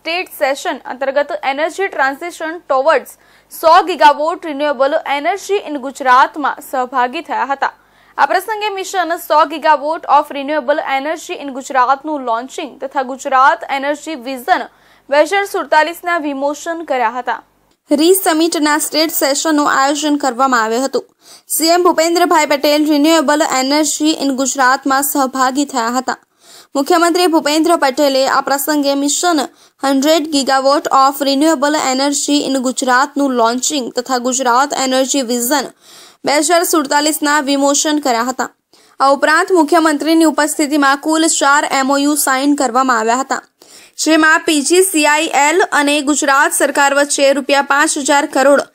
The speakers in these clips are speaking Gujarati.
સ્ટેટ સેશન અંતર્ગત એનર્જી ટ્રાન્ઝિશન ટોવર્ડ્સ સો ગીગાવોટ રિન્યુએબલ એનર્જી ઇન ગુજરાતમાં સહભાગી થયા હતા આ પ્રસંગે મિશન સો gigawatt of renewable energy in ગુજરાતનું લોન્ચિંગ તથા ગુજરાત એનર્જી વિઝન બે સુડતાલીસના વિમોચન કર્યા હતા રી સમિટના સ્ટેટ સેશનનું આયોજન કરવામાં આવ્યું હતું CM Bhupendrabhai Patel renewable energy in ગુજરાતમાં સહભાગી થયા હતા મુખ્યમંત્રી ભૂપેન્દ્ર પટેલે આ પ્રસંગે mission hundred gigawatt of renewable energy in ગુજરાતનું લોન્ચિંગ તથા ગુજરાત એનર્જી વિઝન બે હજાર સુડતાલીસના વિમોચન કર્યા હતા આ ઉપરાંત મુખ્યમંત્રીની ઉપસ્થિતિમાં કુલ ચાર એમઓયુ સાઇન કરવામાં આવ્યા હતા જેમાં પીજીસીઆઈએલ અને ગુજરાત સરકાર વચ્ચે રૂપિયા પાંચ હજાર કરોડ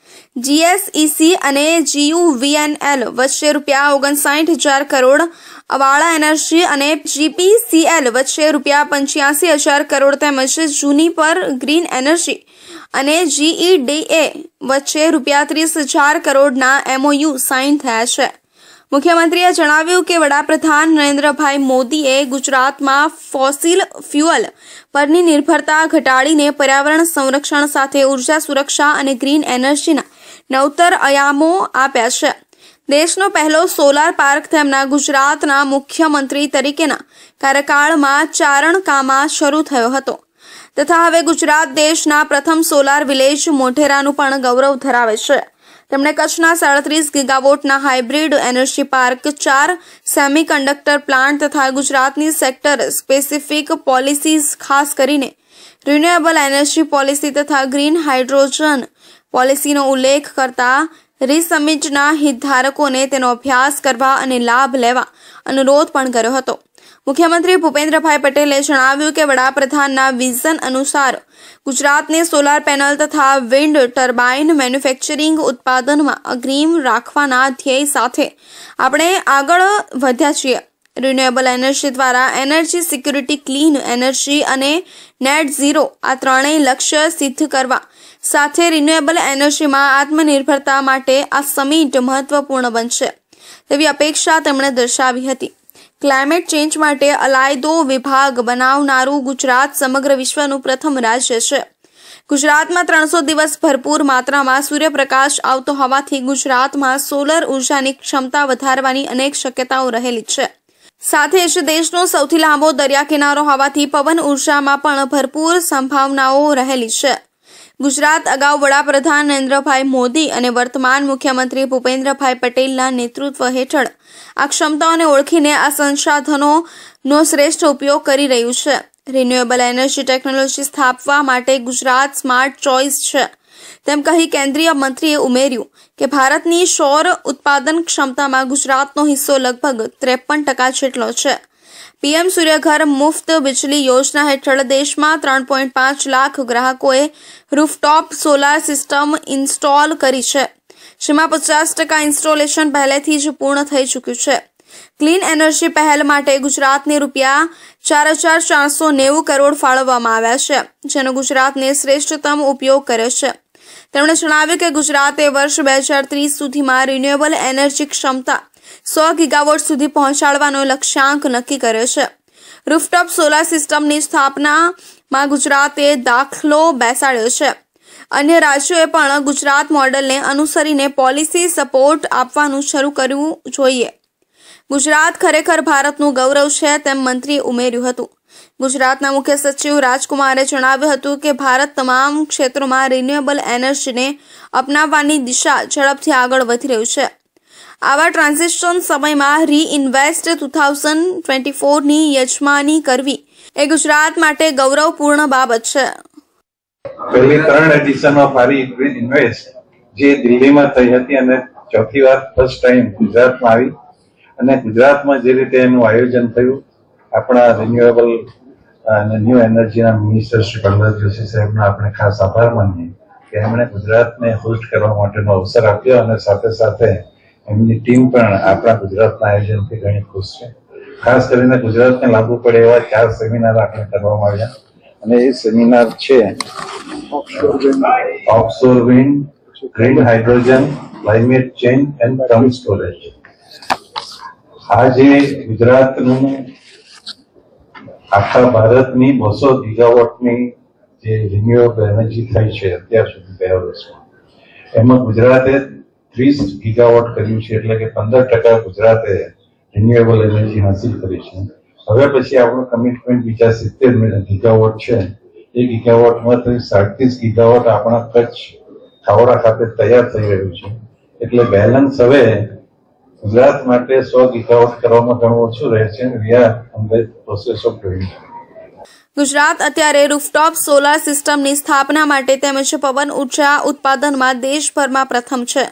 જીએસઈસી અને જીયુવીએનએલ વચ્ચે રૂપિયા ઓગણસાઠ હજાર કરોડ અવાળા એનર્જી અને જીપીસીએલ વચ્ચે રૂપિયા પંચ્યાસી હજાર કરોડ તેમજ જૂની પર ગ્રીન એનર્જી અને જીઈડીએ વચ્ચે રૂપિયા ત્રીસ હજાર કરોડના એમઓયુ સાઇન થયા છે મુખ્યમંત્રીએ જણાવ્યું કે વડાપ્રધાન નરેન્દ્રભાઈ મોદીએ ગુજરાતમાં ફોસિલ ફ્યુઅલ પરની નિર્ભરતા ઘટાડીને પર્યાવરણ સંરક્ષણ સાથે ઉર્જા સુરક્ષા અને ગ્રીન એનર્જીના નવતર અયામો આપ્યા છે દેશનો પહેલો સોલાર પાર્ક તેમના ગુજરાતના મુખ્યમંત્રી તરીકેના કાર્યકાળમાં ચારણકામાં શરૂ થયો હતો તથા હવે ગુજરાત દેશના પ્રથમ સોલાર વિલેજ મોઢેરાનું પણ ગૌરવ ધરાવે છે તેમણે કચ્છના સાડત્રીસ ગીગાવોટના હાઇબ્રિડ એનર્જી પાર્ક ચાર સેમિકન્ડક્ટર પ્લાન્ટ તથા ગુજરાતની સેક્ટર સ્પેસિફિક પોલિસીઝ ખાસ કરીને રિન્યુએબલ એનર્જી પોલિસી તથા ગ્રીન હાઇડ્રોજન પોલિસીનો ઉલ્લેખ કરતા રીસમિટના હિતધારકોને તેનો અભ્યાસ કરવા અને લાભ લેવા અનુરોધ પણ કર્યો હતો મુખ્યમંત્રી ભૂપેન્દ્રભાઈ પટેલે જણાવ્યું કે વડાપ્રધાનના વિઝન અનુસાર ગુજરાતને સોલાર પેનલ તથા વિન્ડ ટર્બાઇન મેન્યુફેક્ચરિંગ ઉત્પાદનમાં અગ્રીમ રાખવાના ધ્યેય સાથે આપણે આગળ વધ્યા છીએ રિન્યુએબલ એનર્જી દ્વારા એનર્જી સિક્યુરિટી ક્લીન એનર્જી અને નેટ ઝીરો આ ત્રણેય લક્ષ્ય સિદ્ધ કરવા સાથે રિન્યુએબલ એનર્જીમાં આત્મનિર્ભરતા માટે આ સમિટ મહત્વપૂર્ણ બનશે તેવી અપેક્ષા તેમણે દર્શાવી હતી ક્લાઇમેટ ચેન્જ માટે અલાયદો વિભાગ બનાવનારું ગુજરાત સમગ્ર વિશ્વનું પ્રથમ રાજ્ય છે ગુજરાતમાં ત્રણસો દિવસ ભરપૂર માત્રામાં સૂર્યપ્રકાશ આવતો હોવાથી ગુજરાતમાં સોલર ઉર્જાની ક્ષમતા વધારવાની અનેક શક્યતાઓ રહેલી છે સાથે જ દેશનો સૌથી લાંબો દરિયા કિનારો હોવાથી પવન ઉર્જામાં પણ ભરપૂર સંભાવનાઓ રહેલી છે ગુજરાત અગાઉ વડાપ્રધાન નરેન્દ્રભાઈ મોદી અને વર્તમાન મુખ્યમંત્રી ભૂપેન્દ્રભાઈ પટેલના નેતૃત્વ હેઠળ આ ક્ષમતાઓને ઓળખીને આ સંસાધનોનો શ્રેષ્ઠ ઉપયોગ કરી રહ્યું છે રિન્યુએબલ એનર્જી ટેકનોલોજી સ્થાપવા માટે ગુજરાત સ્માર્ટ ચોઇસ છે તેમ કહી કેન્દ્રીય મંત્રીએ ઉમેર્યું કે ભારતની સૌર ઉત્પાદન ક્ષમતામાં ગુજરાતનો હિસ્સો લગભગ ત્રેપન ટકા જેટલો છે પીએમ સૂર્યઘર મુફત બિજલી યોજના હેઠળ દેશમાં ત્રણ પોઈન્ટ પાંચ લાખ ગ્રાહકોએ રૂફટોપ સોલાર સિસ્ટમ ઇન્સ્ટોલ કરી છે જેમાં પચાસ ટકા ઇન્સ્ટોલેશન પહેલેથી જ પૂર્ણ થઈ ચૂક્યું છે ક્લીન એનર્જી પહેલ માટે ગુજરાતને રૂપિયા ચાર હજાર ચારસો નેવું કરોડ ફાળવવામાં આવ્યા છે જેનો ગુજરાતને શ્રેષ્ઠતમ ઉપયોગ કર્યો છે તેમણે જણાવ્યું કે ગુજરાતે વર્ષ બે હજાર ત્રીસ સુધીમાં રિન્યુએબલ એનર્જી ક્ષમતા સો ગીગાવોટ સુધી પહોંચાડવાનો લક્ષ્યાંક નક્કી કર્યો છે રૂફટોપ સોલાર સિસ્ટમની સ્થાપનામાં ગુજરાતે દાખલો બેસાડ્યો છે અન્ય રાજ્યોએ પણ ગુજરાત મોડલને અનુસરીને પોલિસી સપોર્ટ આપવાનું શરૂ કરવું જોઈએ ગુજરાત ખરેખર ભારતનું ગૌરવ છે તેમ મંત્રીએ ઉમેર્યું હતું ગુજરાતના મુખ્ય સચિવ રાજકુમારે જણાવ્યું હતું કે ભારત તમામ ક્ષેત્રોમાં રિન્યુએબલ એનર્જીને અપનાવવાની દિશા ઝડપથી આગળ વધી રહ્યું છે આવા ટ્રાન્ઝેક્શન સમયમાં રીઇન્વેસ્ટ ટુ થાઉઝન્ડ ટ્વેન્ટી ફોરની યજમાની કરવી એ ગુજરાત માટે ગૌરવપૂર્ણ બાબત છે પહેલી ત્રણ એડિશન ઓફ હરી ઇન્વેસ્ટ જે દિલ્હીમાં થઈ હતી અને ચોથી વાર ફર્સ્ટ ટાઈમ ગુજરાતમાં આવી અને ગુજરાતમાં જે રીતે એનું આયોજન થયું આપણા રિન્યુએબલ અને ન્યૂ એનર્જીના મિનિસ્ટર શ્રી પ્રહલાદ જોશી સાહેબનો આપણે ખાસ આભાર માનીએ કે એમણે ગુજરાતને હોસ્ટ કરવા માટેનો અવસર આપ્યો અને સાથે સાથે એમની ટીમ પણ આપણા ગુજરાતના આયોજનથી ઘણી ખુશ છે ખાસ કરીને ગુજરાતને લાગુ પડે એવા ચાર સેમિનાર આપણે કરવામાં આવ્યા અને એ સેમિનાર છે offshore wind green hydrogen climate change and term storage આજે ગુજરાતનું આખા ભારતની બસો ગીગાવોટની જે રિન્યુએબલ એનર્જી થઈ છે અત્યાર સુધી ગયા વર્ષમાં એમાં ગુજરાતે ત્રીસ ગીગાવોટ કર્યું છે એટલે કે પંદર ટકા ગુજરાતે રિન્યુએબલ એનર્જી હાંસિલ કરી છે હવે પછી આપણો કમિટમેન્ટ બીજા સિત્તેર ગીગાવોટ છે એ ગીગાવોટમાં ગીગાવોટમાંથી સાડત્રીસ ગીગાવોટ આપણા કચ્છ ખાવડા ખાતે તૈયાર થઈ રહ્યું છે એટલે બેલેન્સ હવે ગુજરાત માટે સો ગીગાવોટ કરવામાં ઘણું ઓછું રહે છે we are on the process of doing Gujarat અત્યારે રૂફટોપ સોલાર સિસ્ટમની સ્થાપના માટે તેમજ પવન ઉર્જા ઉત્પાદનમાં દેશભરમાં પ્રથમ છે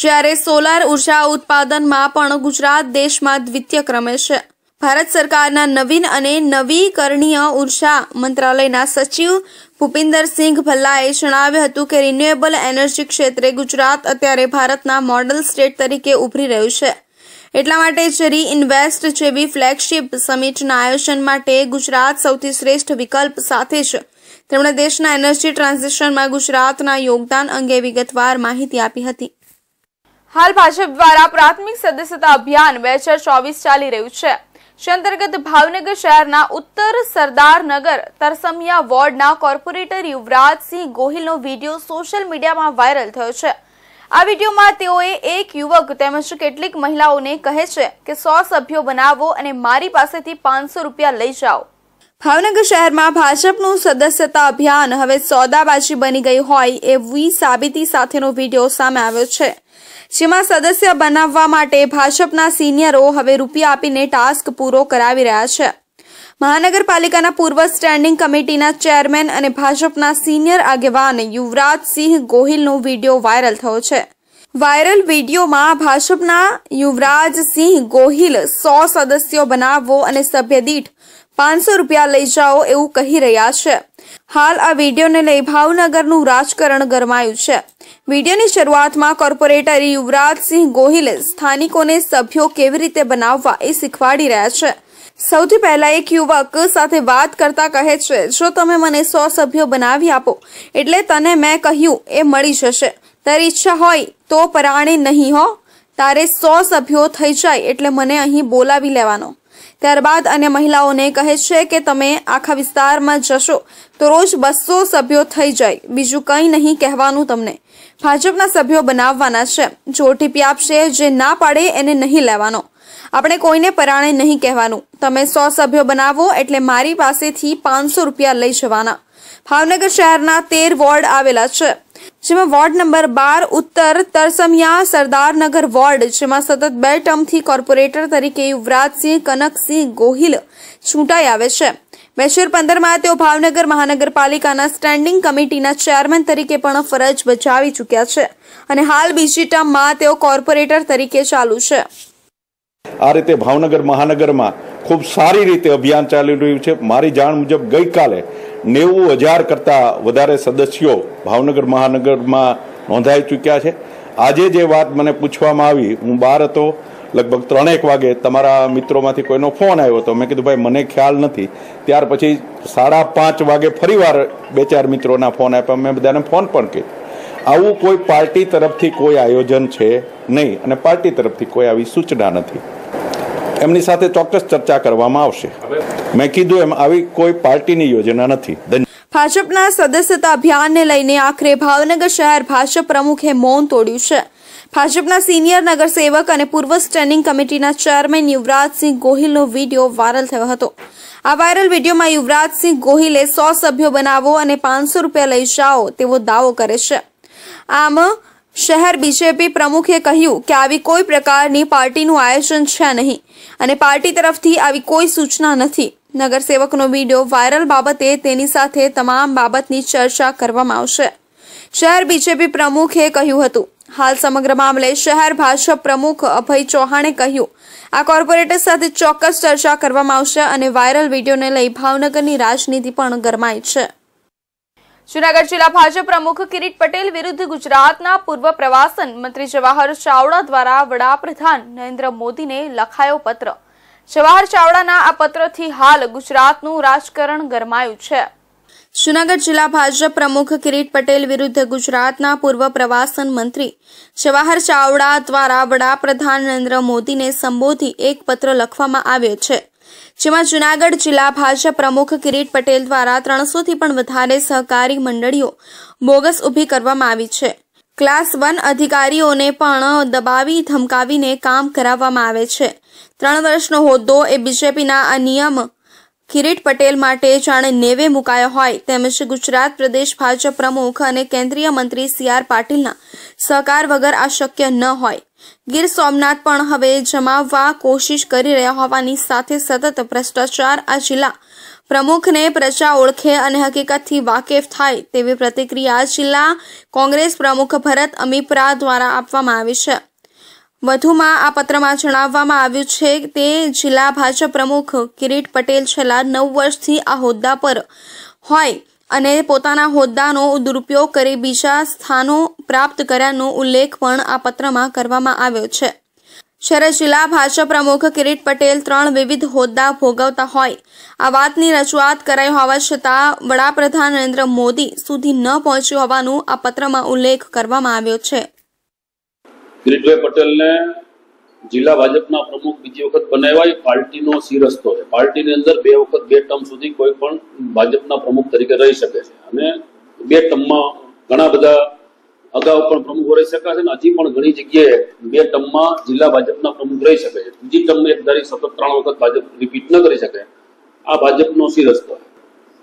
જ્યારે સોલાર ઉર્જા ઉત્પાદનમાં પણ ગુજરાત દેશમાં દ્વિતીય ક્રમે છે ભારત સરકારના નવીન અને નવીકરણીય ઉર્જા મંત્રાલયના સચિવ ભૂપિન્દરસિંહ ભલ્લાએ જણાવ્યું હતું કે રિન્યુએબલ એનર્જી ક્ષેત્રે ગુજરાત અત્યારે ભારતના મોડલ સ્ટેટ તરીકે ઉભરી રહ્યું છે એટલા માટે જરી ઇન્વેસ્ટ જેવી ફ્લેગશિપ સમિટના આયોજન માટે ગુજરાત સૌથી શ્રેષ્ઠ વિકલ્પ સાથે જ તેમણે દેશના એનર્જી ટ્રાન્ઝિશનમાં ગુજરાતના યોગદાન અંગે વિગતવાર માહિતી આપી હતી હાલ ભાજપ દ્વારા પ્રાથમિક સદસ્યતા અભિયાન બે હજાર ચોવીસ ચાલી રહ્યું છે જે અંતર્ગત ભાવનગર શહેરના ઉત્તર સરદારનગર તરસમિયા વોર્ડના કોર્પોરેટર યુવરાજસિંહ ગોહિલનો વિડીયો સોશિયલ મીડિયામાં વાયરલ થયો છે આ વિડીયોમાં તેઓએ એક યુવક તેમજ કેટલીક મહિલાઓને કહે છે કે સો સભ્યો બનાવો અને મારી પાસેથી પાંચસો રૂપિયા લઈ જાઓ ભાવનગર શહેરમાં ભાજપનું સદસ્યતા અભિયાન હવે સોદાબાજી બની ગઈ હોય એવી સાબિતી સાથેનો વિડીયો સામે આવ્યો છે જેમાં સદસ્ય બનાવવા માટે ભાજપના સિનિયરો હવે રૂપિયા આપીને ટાસ્ક પૂરો કરાવી રહ્યા છે મહાનગરપાલિકાના પૂર્વ સ્ટેન્ડિંગ કમિટીના ચેરમેન અને ભાજપના સિનિયર આગેવાન યુવરાજસિંહ ગોહિલનો વિડીયો વાયરલ થયો છે વાયરલ વિડીયોમાં ભાજપના યુવરાજસિંહ ગોહિલ સો સદસ્યો બનાવવો અને સભ્યદીઠ પાંચસો રૂપિયા લઈ જાઓ એવું કહી રહ્યા છે હાલ આ વિડીયોને લઈ ભાવનગરનું રાજકારણ ગરમાયું છે વિડીયોની શરૂઆતમાં કોર્પોરેટર યુવરાજસિંહ ગોહિલે સ્થાનિકોને સભ્યો કેવી રીતે બનાવવા એ શીખવાડી રહ્યા છે સૌથી પહેલા એક યુવક સાથે વાત કરતા કહે છે જો તમે મને સો સભ્યો બનાવી આપો એટલે તને મેં કહ્યું એ મળી જશે તારી ઈચ્છા હોય તો પરાણે નહીં હો તારે સો સભ્યો થઈ જાય એટલે મને અહીં બોલાવી લેવાનો ત્યારબાદ અન્ય મહિલાઓને કહે છે કે તમે આખા વિસ્તારમાં જશો તો રોજ બસો સભ્યો થઈ જાય બીજું કંઈ નહીં કહેવાનું તમને ભાજપના સભ્યો બનાવવાના છે જો ઓટીપી આપશે જે ના પાડે એને નહીં લેવાનો આપણે કોઈને પરાણે નહીં કહેવાનું તમે સો સભ્યો બનાવો એટલે મારી પાસેથી પાંચસો રૂપિયા લઈ જવાના ભાવનગર શહેરના તેર વોર્ડ આવેલા છે જેમાં વોર્ડ નંબર બાર ઉત્તર તરસમિયા સરદારનગર વોર્ડ જેમાં સતત બે ટર્મથી કોર્પોરેટર તરીકે યુવરાજસિંહ કનકસિંહ ગોહિલ ચૂંટાઈ આવે છે બે પંદરમાં તેઓ ભાવનગર મહાનગરપાલિકાના સ્ટેન્ડિંગ કમિટીના ચેરમેન તરીકે પણ ફરજ બજાવી ચૂક્યા છે અને હાલ બીજી ટર્મમાં તેઓ કોર્પોરેટર તરીકે ચાલુ છે આ રીતે ભાવનગર મહાનગરમાં ખૂબ સારી રીતે અભિયાન ચાલી રહ્યું છે મારી જાણ મુજબ ગઈકાલે નેવું હજાર કરતાં વધારે સદસ્યો ભાવનગર મહાનગરમાં નોંધાઈ ચૂક્યા છે આજે જે વાત મને પૂછવામાં આવી હું બહાર હતો લગભગ ત્રણેક વાગે તમારા મિત્રોમાંથી કોઈનો ફોન આવ્યો હતો મેં કીધું ભાઈ મને ખ્યાલ નથી ત્યાર પછી સાડા પાંચ વાગે ફરીવાર બે ચાર મિત્રોના ફોન આપ્યા મેં બધાને ફોન પણ કર્યો આવું કોઈ પાર્ટી તરફથી કોઈ આયોજન છે નહીં અને પાર્ટી તરફથી કોઈ આવી સૂચના નથી એમની સાથે ચોક્કસ ચર્ચા કરવામાં આવશે મેં કીધું એમ આવી કોઈ પાર્ટીની યોજના નથી ભાજપના સદસ્યતા અભિયાનને લઈને આખરે ભાવનગર શહેર ભાજપ પ્રમુખે મૌન તોડ્યું છે ભાજપના સિનિયર નગરસેવક અને પૂર્વ સ્ટેન્ડિંગ કમિટીના ચેરમેન યુવરાજસિંહ ગોહિલનો વિડીયો વાયરલ થયો હતો આ વાયરલ વિડીયોમાં યુવરાજસિંહ ગોહિલે સો સભ્યો બનાવો અને પાંચસો રૂપિયા લઈ જાઓ તેવો દાવો કરે છે આમ શહેર બીજેપી પ્રમુખે કહ્યું કે આવી કોઈ પ્રકારની પાર્ટીનું આયોજન છે નહીં અને પાર્ટી તરફથી આવી કોઈ સૂચના નથી નગરસેવકનો વિડીયો વાયરલ બાબતે તેની સાથે તમામ બાબતની ચર્ચા કરવામાં આવશે શહેર બીજેપી પ્રમુખે કહ્યું હતું હાલ સમગ્ર મામલે શહેર ભાજપ પ્રમુખ અભય ચૌહાણે કહ્યું આ કોર્પોરેટર સાથે ચોક્કસ ચર્ચા કરવામાં આવશે અને વાયરલ વિડીયોને લઈ ભાવનગરની રાજનીતિ પણ ગરમાઈ છે જુનાગઢ જિલ્લા ભાજપ પ્રમુખ કિરીટ પટેલ વિરુદ્ધ ગુજરાતના પૂર્વ પ્રવાસન મંત્રી જવાહર ચાવડા દ્વારા વડાપ્રધાન નરેન્દ્ર મોદીને લખાયો પત્ર જવાહર ચાવડાના આ પત્રથી હાલ ગુજરાતનું રાજકારણ ગરમાયું છે જૂનાગઢ જિલ્લા ભાજપ પ્રમુખ કિરીટ પટેલ વિરુદ્ધ ગુજરાતના પૂર્વ પ્રવાસન મંત્રી જવાહર ચાવડા દ્વારા વડાપ્રધાન નરેન્દ્ર મોદીને સંબોધી એક પત્ર લખવામાં આવ્યો છે જેમાં જૂનાગઢ જિલ્લા ભાજપ પ્રમુખ કિરીટ પટેલ દ્વારા ત્રણસોથી પણ વધારે સહકારી મંડળીઓ બોગસ ઊભી કરવામાં આવી છે ક્લાસ વન અધિકારીઓને પણ દબાવી ધમકાવીને કામ કરાવવામાં આવે છે ત્રણ વર્ષનો હોદ્દો એ બીજેપીના અનિયમ કિરીટ પટેલ માટે જાણે નેવે મુકાયો હોય તેમજ ગુજરાત પ્રદેશ ભાજપ પ્રમુખ અને કેન્દ્રીય મંત્રી સી આર પાટીલના સહકાર વગર આ શક્ય ન હોય ગીર સોમનાથ પણ હવે જમાવવા કોશિશ કરી રહ્યા હોવાની સાથે સતત ભ્રષ્ટાચાર આ જિલ્લા પ્રમુખને પ્રજા ઓળખે અને હકીકતથી વાકેફ થાય તેવી પ્રતિક્રિયા જિલ્લા કોંગ્રેસ પ્રમુખ ભરત અમીપરા દ્વારા આપવામાં આવી છે વધુમાં આ પત્રમાં જણાવવામાં આવ્યું છે તે જિલ્લા ભાજપ પ્રમુખ કિરીટ પટેલ છેલ્લા નવ વર્ષથી આ હોદ્દા પર હોય અને પોતાના હોદ્દાનો દુરુપયોગ કરી બીજા સ્થાનો પ્રાપ્ત કર્યાનો ઉલ્લેખ પણ આ પત્રમાં કરવામાં આવ્યો છે જ્યારે જિલ્લા ભાજપ પ્રમુખ કિરીટ પટેલ ત્રણ વિવિધ હોદ્દા ભોગવતા હોય આ વાતની રજૂઆત કરાઈ હોવા છતાં વડાપ્રધાન નરેન્દ્ર મોદી સુધી ન પહોંચ્યું હોવાનું આ પત્રમાં ઉલ્લેખ કરવામાં આવ્યો છે કિરીટભાઈ પટેલને જિલ્લા ભાજપના પ્રમુખ બીજી વખત બનાવ્યા એ પાર્ટીનો રસ્તો છે પાર્ટીની અંદર બે વખત બે ટર્મ સુધી કોઈ પણ ભાજપના પ્રમુખ તરીકે રહી શકે છે અને બે ટર્મમાં ઘણા બધા અગાઉ પણ પ્રમુખ રહી શક્યા છે અને હજી પણ ઘણી જગ્યાએ બે ટર્મમાં જિલ્લા ભાજપના પ્રમુખ રહી શકે છે બીજી ટર્મ એક ધારી સતત ત્રણ વખત ભાજપ રિપીટ ન કરી શકે આ ભાજપનો સિરસ્તો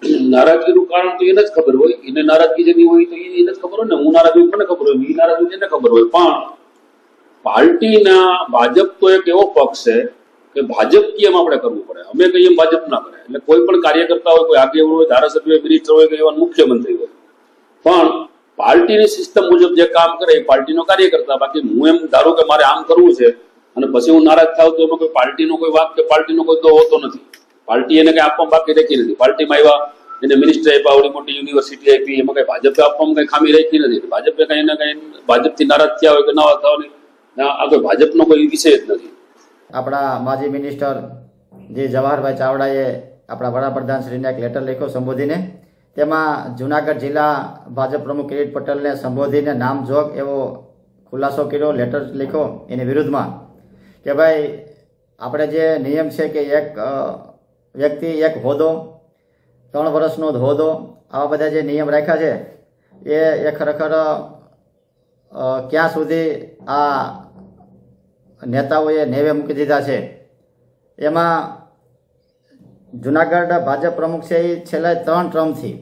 છે નારાજગીનું કારણ તો એને જ ખબર હોય એને નારાજગી જેની હોય તો એને જ ખબર હોય ને હું નારાજ હોય મને ખબર હોય એ નારાજ હોય એને ખબર હોય પણ પાર્ટીના ભાજપ તો એક એવો પક્ષ છે કે ભાજપ કે એમ આપણે કરવું પડે અમે કહીએ એમ ભાજપ ના કરે એટલે કોઈ પણ કાર્યકર્તા હોય કોઈ આગેવાન હોય ધારાસભ્ય મિનિસ્ટર હોય કે એવા મુખ્યમંત્રી હોય પણ પાર્ટીની સિસ્ટમ મુજબ જે કામ કરે એ પાર્ટીનો કાર્યકર્તા બાકી હું એમ ધારું કે મારે આમ કરવું છે અને પછી હું નારાજ થાવ તો એમાં કોઈ પાર્ટીનો કોઈ વાત કે પાર્ટીનો કોઈ તો હોતો નથી પાર્ટી એને કઈ આપવા બાકી રહેતી નથી પાર્ટીમાં આવ્યા એને મિનિસ્ટર આપ્યા આવડી મોટી યુનિવર્સિટી આપી એમાં કઈ ભાજપે આપવામાં કઈ ખામી રહેતી નથી ભાજપે કઈ એને કઈ ભાજપથી નારાજ થયા હોય કે ના થવાની આગળ ભાજપનો કોઈ વિષય જ નથી આપણા માજી મિનિસ્ટર જે જવાહરભાઈ ચાવડાએ આપણા વડાપ્રધાન શ્રીને એક લેટર લખ્યો સંબોધીને તેમાં જુનાગઢ જિલ્લા ભાજપ પ્રમુખ કિરીટ પટેલને સંબોધીને નામ જોગ એવો ખુલાસો કર્યો લેટર લખ્યો એની વિરુદ્ધમાં કે ભાઈ આપણે જે નિયમ છે કે એક વ્યક્તિ એક હોદો ત્રણ વર્ષનો હોદ્દો આવા બધા જે નિયમ રાખ્યા છે એ ખરેખર ક્યાં સુધી આ નેતાઓએ નેવે મૂકી દીધા છે એમાં જુનાગઢ ભાજપ પ્રમુખ છે એ છેલ્લા ત્રણ ટ્રમથી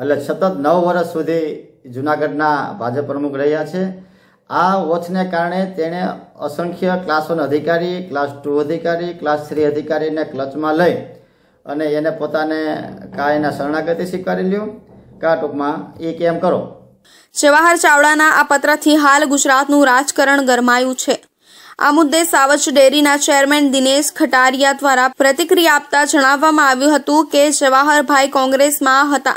એટલે સતત નવ વર્ષ સુધી જુનાગઢના ભાજપ પ્રમુખ રહ્યા છે આ વોચને કારણે તેણે અસંખ્ય ક્લાસ વન અધિકારી ક્લાસ ટુ અધિકારી ક્લાસ થ્રી અધિકારીને ક્લચમાં લઈ અને એને પોતાને કાયના શરણાગતિ સ્વીકારી લ્યો કા ટૂંકમાં એ કેમ કરો જવાહર ચાવડાના આ પત્રથી હાલ ગુજરાતનું રાજકારણ ગરમાયું છે આ મુદ્દે સાવચ ડેરીના ચેરમેન દિનેશ ખટારિયા દ્વારા પ્રતિક્રિયા આપતા જણાવવામાં આવ્યું હતું કે જવાહરભાઈ કોંગ્રેસમાં હતા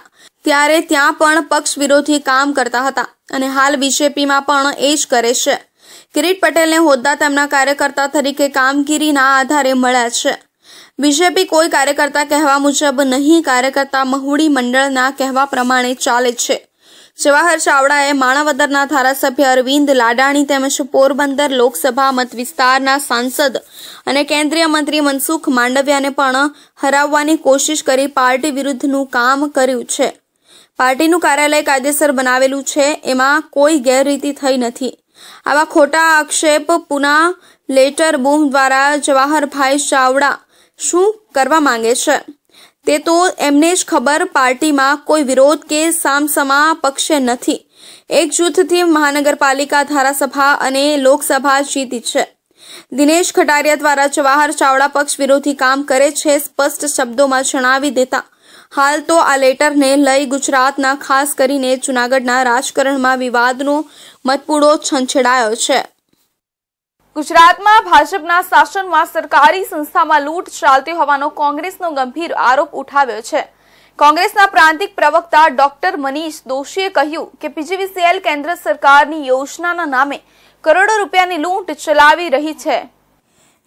ત્યારે ત્યાં પણ પક્ષ વિરોધી કામ કરતા હતા અને હાલ બીજેપીમાં પણ એ જ કરે છે કિરીટ પટેલને હોદ્દા તેમના કાર્યકર્તા તરીકે કામગીરીના આધારે મળ્યા છે બીજેપી કોઈ કાર્યકર્તા કહેવા મુજબ નહીં કાર્યકર્તા મહુડી મંડળના કહેવા પ્રમાણે ચાલે છે જવાહર ચાવડાએ માણાવદરના ધારાસભ્ય અરવિંદ લાડાણી તેમજ પોરબંદર લોકસભા મત વિસ્તારના સાંસદ અને કેન્દ્રીય મંત્રી મનસુખ માંડવિયાને પણ હરાવવાની કોશિશ કરી પાર્ટી વિરુદ્ધનું કામ કર્યું છે પાર્ટીનું કાર્યાલય કાયદેસર બનાવેલું છે એમાં કોઈ ગેરરીતિ થઈ નથી આવા ખોટા આક્ષેપ પુના લેટર બૂમ દ્વારા જવાહરભાઈ ચાવડા શું કરવા માંગે છે તે તો એમને જ ખબર પાર્ટીમાં કોઈ વિરોધ કે સામસમા પક્ષે નથી જૂથથી મહાનગરપાલિકા ધારાસભા અને લોકસભા જીતી છે દિનેશ ખટારિયા દ્વારા જવાહર ચાવડા પક્ષ વિરોધી કામ કરે છે સ્પષ્ટ શબ્દોમાં જણાવી દેતા હાલ તો આ લેટરને લઈ ગુજરાતના ખાસ કરીને જૂનાગઢના રાજકારણમાં વિવાદનો મતપૂડો છંછેડાયો છે ગુજરાતમાં ભાજપના શાસનમાં સરકારી સંસ્થામાં લૂંટ ચાલતી હોવાનો કોંગ્રેસનો ગંભીર આરોપ ઉઠાવ્યો છે કોંગ્રેસના પ્રાંતિક પ્રવક્તા ડોક્ટર મનીષ દોશીએ કહ્યું કે પીજીવીસીએલ કેન્દ્ર સરકારની યોજનાના નામે કરોડો રૂપિયાની લૂંટ ચલાવી રહી છે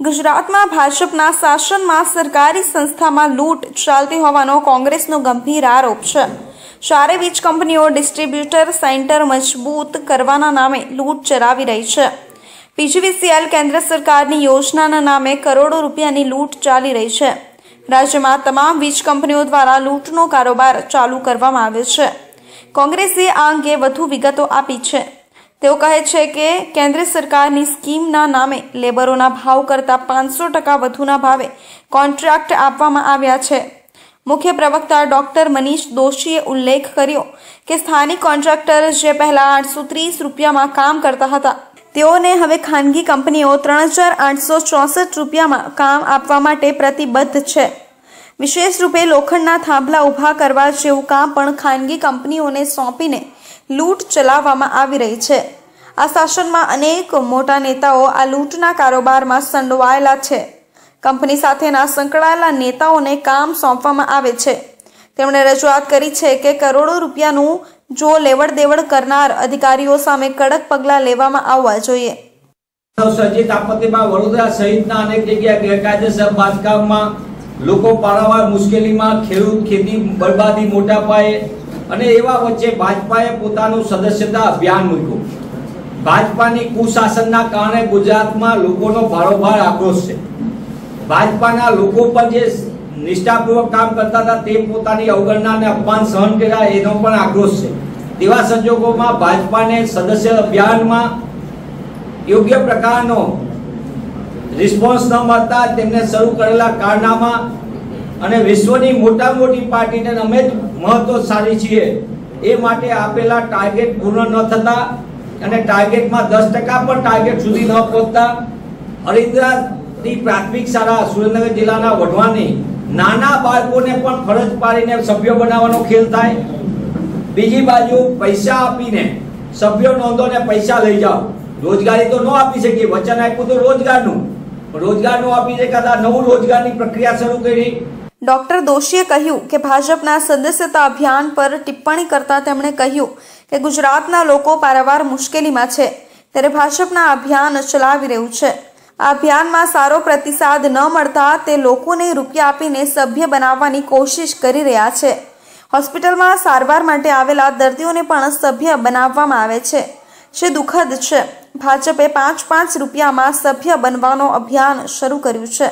ગુજરાતમાં ભાજપના શાસનમાં સરકારી સંસ્થામાં લૂંટ ચાલતી હોવાનો કોંગ્રેસનો ગંભીર આરોપ છે ચારે વીજ કંપનીઓ ડિસ્ટ્રીબ્યુટર સેન્ટર મજબૂત કરવાના નામે લૂંટ ચલાવી રહી છે પીજીવીસીએલ કેન્દ્ર સરકારની યોજનાના નામે કરોડો રૂપિયાની લૂંટ ચાલી રહી છે રાજ્યમાં તમામ વીજ કંપનીઓ દ્વારા લૂંટનો કારોબાર ચાલુ કરવામાં આવ્યો છે કોંગ્રેસે આ અંગે વધુ વિગતો આપી છે તેઓ કહે છે કે કેન્દ્ર સરકારની સ્કીમના નામે લેબરોના ભાવ કરતાં પાંચસો ટકા વધુના ભાવે કોન્ટ્રાક્ટ આપવામાં આવ્યા છે મુખ્ય પ્રવક્તા ડોક્ટર મનીષ દોશીએ ઉલ્લેખ કર્યો કે સ્થાનિક કોન્ટ્રાક્ટર જે પહેલા આઠસો ત્રીસ રૂપિયામાં કામ કરતા હતા તેઓને હવે ખાનગી કંપનીઓ ત્રણ હજાર આઠસો ચોસઠ રૂપિયામાં કામ આપવા માટે પ્રતિબદ્ધ છે વિશેષ રૂપે લોખંડના થાંભલા ઊભા કરવા જેવું કામ પણ ખાનગી કંપનીઓને સોંપીને લૂંટ ચલાવવામાં આવી રહી છે આ શાસનમાં અનેક મોટા નેતાઓ આ લૂંટના કારોબારમાં સંડોવાયેલા છે કંપની સાથેના સંકળાયેલા નેતાઓને કામ સોંપવામાં આવે છે તેમણે રજૂઆત કરી છે કે કરોડો રૂપિયાનું જો લેવડ દેવડ કરનાર અધિકારીઓ સામે કડક પગલાં લેવામાં આવવા જોઈએ સર્જિત આપત્તિમાં વડોદરા સહિતના અનેક જગ્યાએ ગેરકાયદેસર બાંધકામમાં લોકો પારાવાર મુશ્કેલીમાં ખેડૂત ખેતી બરબાદી મોટા પાયે અને એવા વચ્ચે ભાજપાએ પોતાનું સદસ્યતા અભિયાન મૂક્યું ભાજપાની કુશાસનના કારણે ગુજરાતમાં લોકોનો ભારોભાર આક્રોશ છે ભાજપાના લોકો પર જે નિષ્ઠાપૂર્વક કામ કરતા હતા તે પોતાની અવગણના અને અપમાન સહન કર્યા એનો પણ આક્રોશ છે તેવા સંજોગોમાં ભાજપાને સદસ્ય અભિયાનમાં યોગ્ય પ્રકારનો રિસ્પોન્સ ન મળતા તેમને શરૂ કરેલા કારનામા અને વિશ્વની મોટા મોટી પાર્ટીને અમે જ સારી છીએ એ માટે આપેલા ટાર્ગેટ પૂર્ણ ન થતા અને ટાર્ગેટમાં દસ ટકા પણ ટાર્ગેટ સુધી ન પહોંચતા હરિદ્રા ની પ્રાથમિક શાળા સુરેન્દ્રનગર જિલ્લાના વઢવાની નાના બાળકોને પણ ફરજ પાડીને સભ્ય બનાવવાનો ખેલ થાય બીજી બાજુ પૈસા આપીને સભ્ય નોંધોને પૈસા લઈ જાઓ રોજગારી તો ન આપી શકીએ વચન આપ્યું તો રોજગારનું રોજગારનું આપી છે કદાચ નવું રોજગારની પ્રક્રિયા શરૂ કરી ડોક્ટર દોશીએ કહ્યું કે ભાજપના સદસ્યતા અભિયાન પર ટિપ્પણી કરતા તેમણે કહ્યું કે ગુજરાતના લોકો પારવાર મુશ્કેલીમાં છે ત્યારે ભાજપના અભિયાન ચલાવી રહ્યું છે આ અભિયાનમાં સારો પ્રતિસાદ ન મળતા તે લોકોને રૂપિયા આપીને સભ્ય બનાવવાની કોશિશ કરી રહ્યા છે હોસ્પિટલમાં સારવાર માટે આવેલા દર્દીઓને પણ સભ્ય બનાવવામાં આવે છે જે દુઃખદ છે ભાજપે પાંચ પાંચ રૂપિયામાં સભ્ય બનવાનો અભિયાન શરૂ કર્યું છે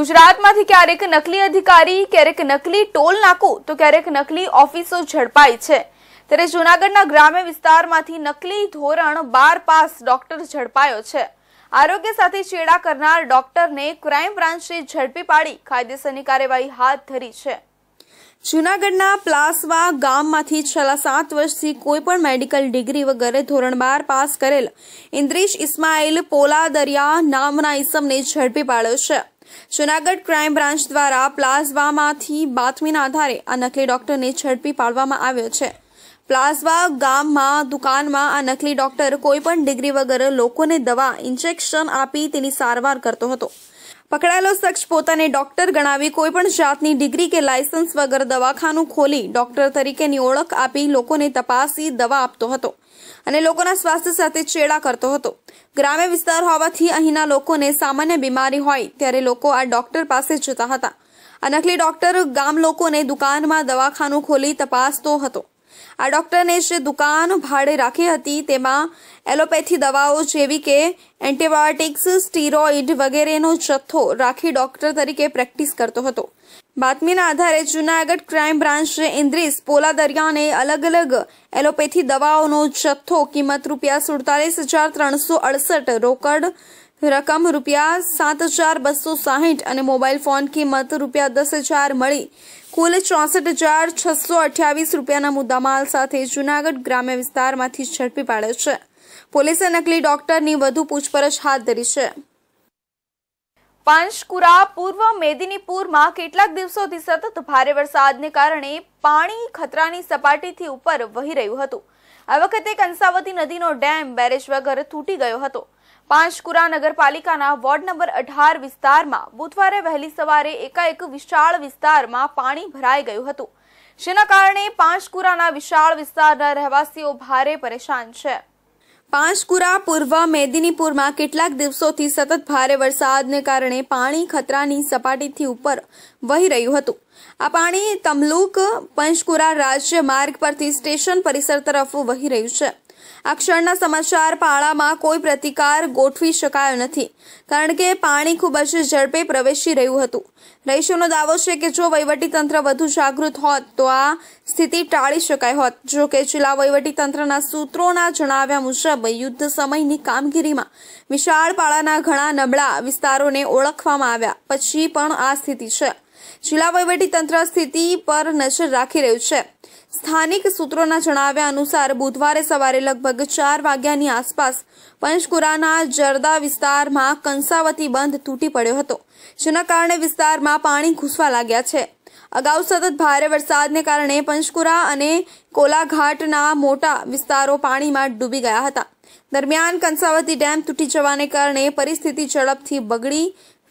ગુજરાતમાંથી ક્યારેક નકલી અધિકારી ક્યારેક નકલી ટોલ નાકું તો ક્યારેક નકલી ઓફિસો ઝડપાઈ છે ત્યારે જૂનાગઢના ગ્રામ્ય વિસ્તારમાંથી નકલી ધોરણ બાર પાસ ડોક્ટર ઝડપાયો છે આરોગ્ય સાથે ચેડા કરનાર ડોક્ટરને ક્રાઇમ બ્રાન્ચે ઝડપી પાડી કાયદેસરની કાર્યવાહી હાથ ધરી છે જૂનાગઢના પ્લાસવા ગામમાંથી છેલ્લા સાત વર્ષથી કોઈપણ મેડિકલ ડિગ્રી વગેરે ધોરણ બાર પાસ કરેલ ઇન્દ્રીશ ઇસ્માઇલ પોલાદરિયા નામના ઇસમને ઝડપી પાડ્યો છે જૂનાગઢ ક્રાઇમ બ્રાન્ચ દ્વારા પ્લાઝવામાંથી બાતમીના આધારે આ નકલી ડોક્ટરને ઝડપી પાડવામાં આવ્યો છે પ્લાઝવા ગામમાં દુકાનમાં આ નકલી ડોક્ટર કોઈપણ ડિગ્રી વગર લોકોને દવા ઇન્જેક્શન આપી તેની સારવાર કરતો હતો પકડાયેલો શખ્સ પોતાને ડોક્ટર ગણાવી કોઈપણ જાતની ડિગ્રી કે લાયસન્સ વગર દવાખાનું ખોલી ડોક્ટર તરીકેની ઓળખ આપી લોકોને તપાસી દવા આપતો હતો અને લોકોના સ્વાસ્થ્ય સાથે ચેડા કરતો હતો ગ્રામ્ય વિસ્તાર હોવાથી અહીંના લોકોને સામાન્ય બીમારી હોય ત્યારે લોકો આ ડોક્ટર પાસે જતા હતા આ નકલી ડોક્ટર ગામ લોકોને દુકાનમાં દવાખાનું ખોલી તપાસતો હતો આ ડૉક્ટરને જે દુકાન ભાડે રાખી હતી તેમાં એલોપેથી દવાઓ જેવી કે એન્ટીબાયોટિક્સ સ્ટીરોઇડ વગેરેનો જથ્થો રાખી ડૉક્ટર તરીકે પ્રેક્ટિસ કરતો હતો બાતમીના આધારે જૂનાગઢ ક્રાઇમ બ્રાન્ચે ઇન્દ્રિસ પોલાદરિયાને અલગ અલગ એલોપેથી દવાઓનો જથ્થો કિંમત રૂપિયા સુડતાલીસ હજાર ત્રણસો અડસઠ રોકડ રકમ રૂપિયા સાત હજાર બસો સાહીઠ અને મોબાઈલ ફોન કિંમત રૂપિયા દસ હજાર મળી કુલ ચોસઠ હજાર છસો અઠ્યાવીસ રૂપિયાના મુદ્દામાલ સાથે જૂનાગઢ ગ્રામ્ય વિસ્તારમાંથી ઝડપી પાડ્યો છે પોલીસે નકલી ડોક્ટરની વધુ પૂછપરછ હાથ ધરી છે પાંચકુરા પૂર્વ મેદિનીપુરમાં કેટલાક દિવસોથી સતત ભારે વરસાદને કારણે પાણી ખતરાની સપાટીથી ઉપર વહી રહ્યું હતું આ વખતે કંસાવતી નદીનો ડેમ બેરેજ વગર તૂટી ગયો હતો પાંચકુરા નગરપાલિકાના વોર્ડ નંબર અઢાર વિસ્તારમાં બુધવારે વહેલી સવારે એકાએક વિશાળ વિસ્તારમાં પાણી ભરાઈ ગયું હતું જેના કારણે પાંચકુરાના વિશાળ વિસ્તારના રહેવાસીઓ ભારે પરેશાન છે પાંચકુરા પૂર્વ મેદિનીપુરમાં કેટલાક દિવસોથી સતત ભારે વરસાદને કારણે પાણી ખતરાની સપાટીથી ઉપર વહી રહ્યું હતું આ પાણી તમલુક પંચકુરા રાજ્ય માર્ગ પરથી સ્ટેશન પરિસર તરફ વહી રહ્યું છે આ ક્ષણના સમાચાર પાળામાં કોઈ પ્રતિકાર ગોઠવી શકાયો નથી કારણ કે પાણી ખૂબ જ ઝડપે પ્રવેશી રહ્યું હતું રહીશોનો દાવો છે કે જો વહીવટીતંત્ર વધુ જાગૃત હોત તો આ સ્થિતિ ટાળી શકાય હોત જો કે જિલ્લા વહીવટીતંત્રના સૂત્રોના જણાવ્યા મુજબ યુદ્ધ સમયની કામગીરીમાં વિશાળ પાળાના ઘણા નબળા વિસ્તારોને ઓળખવામાં આવ્યા પછી પણ આ સ્થિતિ છે જિલ્લા વહીવટીતંત્ર સ્થિતિ પર નજર રાખી રહ્યું છે સ્થાનિક સૂત્રોના જણાવ્યા અનુસાર બુધવારે સવારે લગભગ ચાર વાગ્યાની આસપાસ પંચકુરાના જરદા વિસ્તારમાં કંસાવતી બંધ તૂટી પડ્યો હતો જેના કારણે વિસ્તારમાં પાણી ઘૂસવા લાગ્યા છે અગાઉ સતત ભારે વરસાદને કારણે પંચકુરા અને કોલાઘાટના મોટા વિસ્તારો પાણીમાં ડૂબી ગયા હતા દરમિયાન કંસાવતી ડેમ તૂટી જવાને કારણે પરિસ્થિતિ ઝડપથી બગડી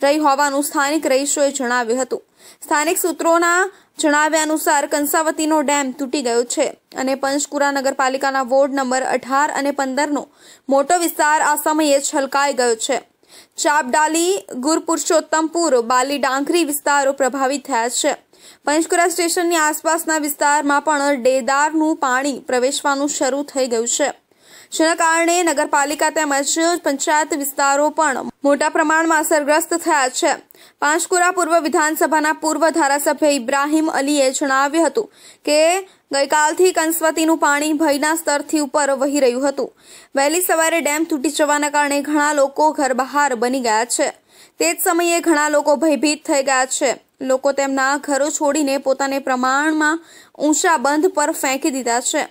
રહી હોવાનું સ્થાનિક રહીશોએ જણાવ્યું હતું સ્થાનિક સૂત્રોના જણાવ્યા અનુસાર કંસાવતીનો ડેમ તૂટી ગયો છે અને પંચકુરા નગરપાલિકાના વોર્ડ નંબર અઢાર અને પંદરનો મોટો વિસ્તાર આ સમયે છલકાઈ ગયો છે ચાપડાલી ગુરપુરુષોત્તમપુર બાલી ડાંખરી વિસ્તારો પ્રભાવિત થયા છે પંચકુરા સ્ટેશનની આસપાસના વિસ્તારમાં પણ ડેદારનું પાણી પ્રવેશવાનું શરૂ થઈ ગયું છે જેના કારણે નગરપાલિકા તેમજ પંચાયત વિસ્તારો પણ મોટા પ્રમાણમાં અસરગ્રસ્ત થયા છે પાંચકુરા પૂર્વ વિધાનસભાના પૂર્વ ધારાસભ્ય ઇબ્રાહીમ અલીએ જણાવ્યું હતું કે ગઈકાલથી કંસવતીનું પાણી ભયના સ્તરથી ઉપર વહી રહ્યું હતું વહેલી સવારે ડેમ તૂટી જવાના કારણે ઘણા લોકો ઘર બહાર બની ગયા છે તે જ સમયે ઘણા લોકો ભયભીત થઈ ગયા છે લોકો તેમના ઘરો છોડીને પોતાને પ્રમાણમાં ઊંચા બંધ પર ફેંકી દીધા છે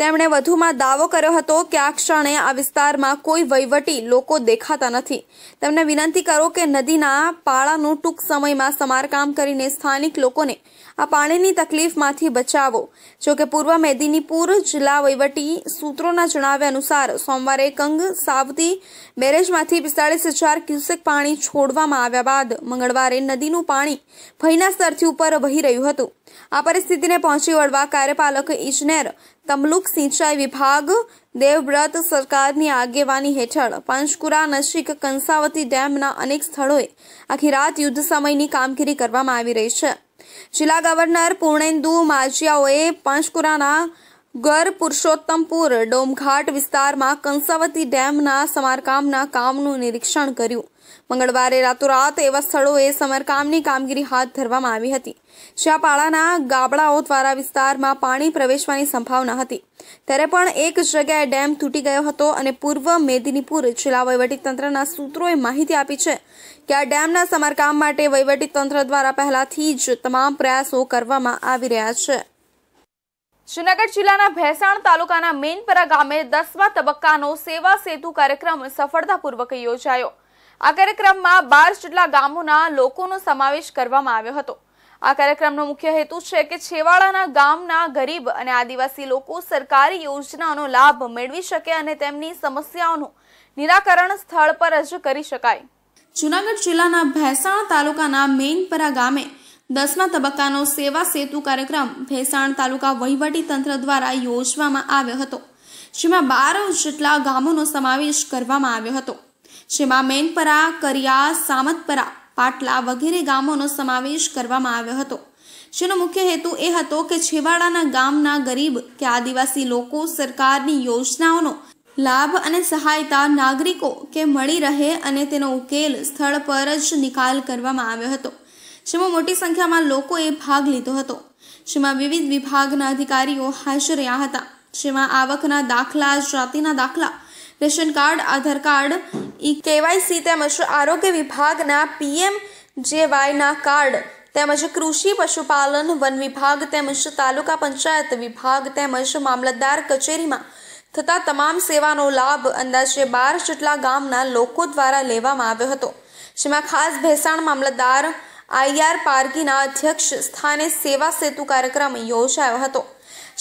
તેમણે વધુમાં દાવો કર્યો હતો કે આ ક્ષણે આ વિસ્તારમાં કોઈ વહીવટી લોકો દેખાતા નથી તેમણે વિનંતી કરો કે નદીના પાળાનું ટૂંક સમયમાં સમારકામ કરીને સ્થાનિક લોકોને આ પાણીની તકલીફમાંથી બચાવો જોકે પૂર્વ મેદિનીપુર જિલ્લા વહીવટી સૂત્રોના જણાવ્યા અનુસાર સોમવારે કંગ સાવતી બેરેજમાંથી પિસ્તાળીસ હજાર ક્યુસેક પાણી છોડવામાં આવ્યા બાદ મંગળવારે નદીનું પાણી ભયના સ્તરથી ઉપર વહી રહ્યું હતું આ પરિસ્થિતિને પહોંચી વળવા કાર્યપાલક ઇજનેર તમલુક સિંચાઈ વિભાગ દેવવ્રત સરકારની આગેવાની હેઠળ પંચકુરા નજીક કંસાવતી ડેમના અનેક સ્થળોએ આખી રાત યુદ્ધ સમયની કામગીરી કરવામાં આવી રહી છે જિલ્લા ગવર્નર પૂર્ણેન્દુ માજિયાઓએ પંચકુરાના ગર પુરુષોત્તમપુર ડોમઘાટ વિસ્તારમાં કંસાવતી ડેમના સમારકામના કામનું નિરીક્ષણ કર્યું મંગળવારે રાતોરાત એવા સ્થળોએ સમરકામની કામગીરી હાથ ધરવામાં આવી હતી શ્યાપાળાના પાળાના ગાબડાઓ દ્વારા વિસ્તારમાં પાણી પ્રવેશવાની સંભાવના હતી ત્યારે પણ એક જગ્યાએ ડેમ તૂટી ગયો હતો અને પૂર્વ મેદિનીપુર જિલ્લા વહીવટીતંત્રના સૂત્રોએ માહિતી આપી છે કે આ ડેમના સમારકામ માટે વહીવટીતંત્ર દ્વારા પહેલાથી જ તમામ પ્રયાસો કરવામાં આવી રહ્યા છે જૂનાગઢ જિલ્લાના ભેસાણ તાલુકાના મેનપરા ગામે દસમા તબક્કાનો સેવા સેતુ કાર્યક્રમ સફળતાપૂર્વક યોજાયો આ કાર્યક્રમમાં બાર જેટલા ગામોના લોકોનો સમાવેશ કરવામાં આવ્યો હતો આ કાર્યક્રમનો મુખ્ય હેતુ છે કે છેવાડાના ગામના ગરીબ અને આદિવાસી લોકો સરકારી યોજનાનો લાભ મેળવી શકે અને તેમની સમસ્યાઓનું નિરાકરણ સ્થળ પર જ કરી શકાય જૂનાગઢ જિલ્લાના ભેસાણ તાલુકાના મેનપરા ગામે દસમા તબક્કાનો સેવા સેતુ કાર્યક્રમ ભેસાણ તાલુકા વહીવટી તંત્ર દ્વારા યોજવામાં આવ્યો હતો જેમાં બાર જેટલા ગામોનો સમાવેશ કરવામાં આવ્યો હતો જેમાં મેનપરા કરિયા સામતપરા પાટલા વગેરે ગામોનો સમાવેશ કરવામાં આવ્યો હતો જેનો મુખ્ય હેતુ એ હતો કે છેવાડાના ગામના ગરીબ કે આદિવાસી લોકો સરકારની યોજનાઓનો લાભ અને સહાયતા નાગરિકો કે મળી રહે અને તેનો ઉકેલ સ્થળ પર જ નિકાલ કરવામાં આવ્યો હતો જેમાં મોટી સંખ્યામાં લોકોએ ભાગ લીધો હતો જેમાં વિવિધ વિભાગના અધિકારીઓ હાજર રહ્યા હતા જેમાં આવકના દાખલા જાતિના દાખલા ration card Aadhaar card e KYC તેમજ આરોગ્ય વિભાગના પીએમ જેવાયના કાર્ડ તેમજ કૃષિ પશુપાલન વન વિભાગ તેમજ તાલુકા પંચાયત વિભાગ તેમજ મામલતદાર કચેરીમાં થતા તમામ સેવાનો લાભ અંદાજે બાર જેટલા ગામના લોકો દ્વારા લેવામાં આવ્યો હતો જેમાં ખાસ ભેસાણ મામલતદાર આઈઆર પાર્કીના અધ્યક્ષ સ્થાને સેવા સેતુ કાર્યક્રમ યોજાયો હતો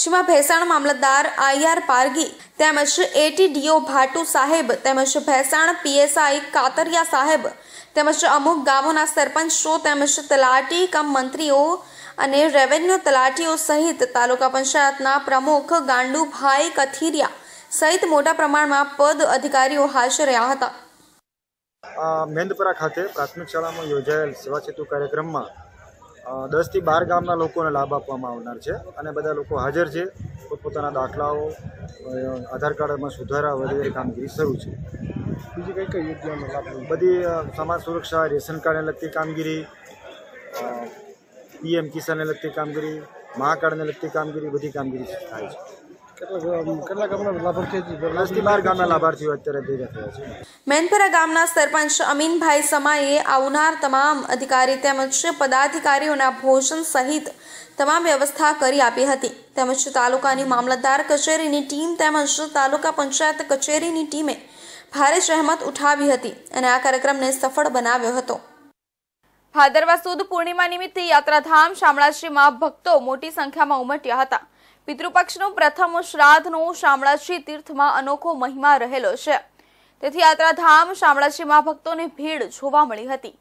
જેમાં ભેસાણ મામલતદાર આઈઆર પારગી તેમજ એટીડીઓ ભાટુ સાહેબ તેમજ ભેસાણ પીએસઆઈ કાતરિયા સાહેબ તેમજ અમુક ગામોના સરપંચો તેમજ તલાટી કમ મંત્રીઓ અને રેવન્યુ તલાટીઓ સહિત તાલુકા પંચાયતના પ્રમુખ ગાંડુભાઈ કથિરિયા સહિત મોટા પ્રમાણમાં પદ અધિકારીઓ હાજર રહ્યા હતા મેંદપરા ખાતે પ્રાથમિક શાળામાં યોજાયેલ સેવા સેતુ કાર્યક્રમમાં દસથી બાર ગામના લોકોને લાભ આપવામાં આવનાર છે અને બધા લોકો હાજર છે પોતપોતાના દાખલાઓ આધાર કાર્ડમાં સુધારા વગેરે કામગીરી શરૂ છે બીજી કઈ કઈ યોજનાનો લાભ બધી સમાજ સુરક્ષા રેશન કાર્ડને લગતી કામગીરી પીએમ કિસાનને લગતી કામગીરી મહાકાર્ડને લગતી કામગીરી બધી કામગીરી થાય છે મેનપરા ગામના સરપંચ અમીનભાઈ સમાએ આવનાર તમામ અધિકારી તેમજ પદાધિકારીઓના ભોજન સહિત તમામ વ્યવસ્થા કરી આપી હતી તેમજ તાલુકાની મામલતદાર કચેરીની ટીમ તેમજ તાલુકા પંચાયત કચેરીની ટીમે ભારે સહેમત ઉઠાવી હતી અને આ કાર્યક્રમને સફળ બનાવ્યો હતો ભાદરવા સુદ પૂર્ણિમા નિમિત્તે યાત્રાધામ શામળાશ્રીમાં ભક્તો મોટી સંખ્યામાં ઉમટ્યા હતા પિતૃપક્ષનું પ્રથમ શ્રાદ્ધનો શામળાજી તીર્થમાં અનોખો મહિમા રહેલો છે તેથી યાત્રાધામ શામળાજીમાં ભક્તોની ભીડ જોવા મળી હતી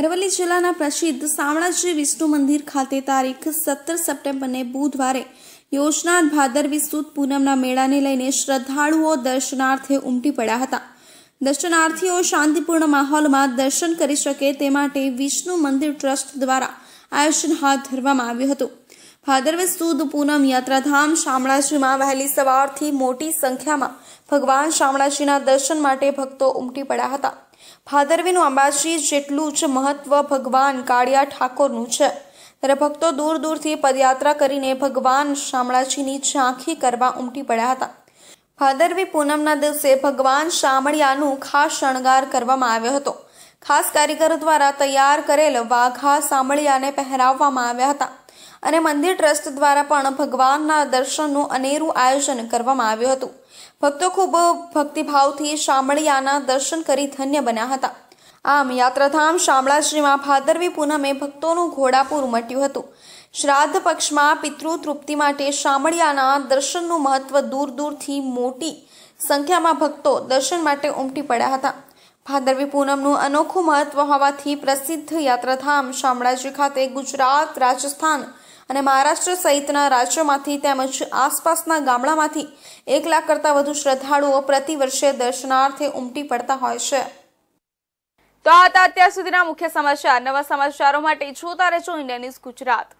અરવલ્લી જિલ્લાના પ્રસિદ્ધ શામળાજી વિષ્ણુ મંદિર ખાતે તારીખ સત્તર સપ્ટેમ્બરને બુધવારે યોજનાથ ભાદરવી સુદ પૂનમના મેળાને લઈને શ્રદ્ધાળુઓ દર્શનાર્થે ઉમટી પડ્યા હતા દર્શનાર્થીઓ શાંતિપૂર્ણ માહોલમાં દર્શન કરી શકે તે માટે વિષ્ણુ મંદિર ટ્રસ્ટ દ્વારા આયોજન હાથ ધરવામાં આવ્યું હતું ભાદરવી સુદ પૂનમ યાત્રાધામ શામળાજીમાં વહેલી સવારથી મોટી સંખ્યામાં ભગવાન શામળાજીના દર્શન માટે ભક્તો ઉમટી પડ્યા હતા ભાદરવીનું અંબાજી જેટલું જ મહત્વ ભગવાન કાળિયા ઠાકોરનું છે ત્યારે ભક્તો દૂર દૂરથી પદયાત્રા કરીને ભગવાન શામળાજીની ઝાંખી કરવા ઉમટી પડ્યા હતા ભાદરવી પૂનમના દિવસે ભગવાન શામળિયાનું ખાસ શણગાર કરવામાં આવ્યો હતો ખાસ કારીગરો દ્વારા તૈયાર કરેલ વાઘા શામળિયાને પહેરાવવામાં આવ્યા હતા અને મંદિર ટ્રસ્ટ દ્વારા પણ ભગવાનના દર્શનનું અનેરું આયોજન કરવામાં આવ્યું હતું ભક્તો ખૂબ ભક્તિભાવથી શામળિયાના દર્શન કરી ધન્ય બન્યા હતા આમ યાત્રાધામ શામળાશ્રીમાં ભાદરવી પૂનમે ભક્તોનું ઘોડાપૂર ઉમટ્યું હતું શ્રાદ્ધ પક્ષમાં પિતૃ તૃપ્તિ માટે શામળિયાના દર્શનનું મહત્વ દૂર દૂરથી મોટી સંખ્યામાં ભક્તો દર્શન માટે ઉમટી પડ્યા હતા ભાદરવી પૂનમનું અનોખું મહત્વ હોવાથી પ્રસિદ્ધ યાત્રાધામ શામળાજી ખાતે ગુજરાત રાજસ્થાન અને મહારાષ્ટ્ર સહિતના રાજ્યોમાંથી તેમજ આસપાસના ગામડામાંથી એક લાખ કરતાં વધુ શ્રદ્ધાળુઓ પ્રતિ વર્ષે દર્શનાર્થે ઉમટી પડતા હોય છે તો આ હતા અત્યાર સુધીના મુખ્ય સમાચાર નવા સમાચારો માટે જોતા રહેજો ઇન્ડિયા ન્યૂઝ ગુજરાત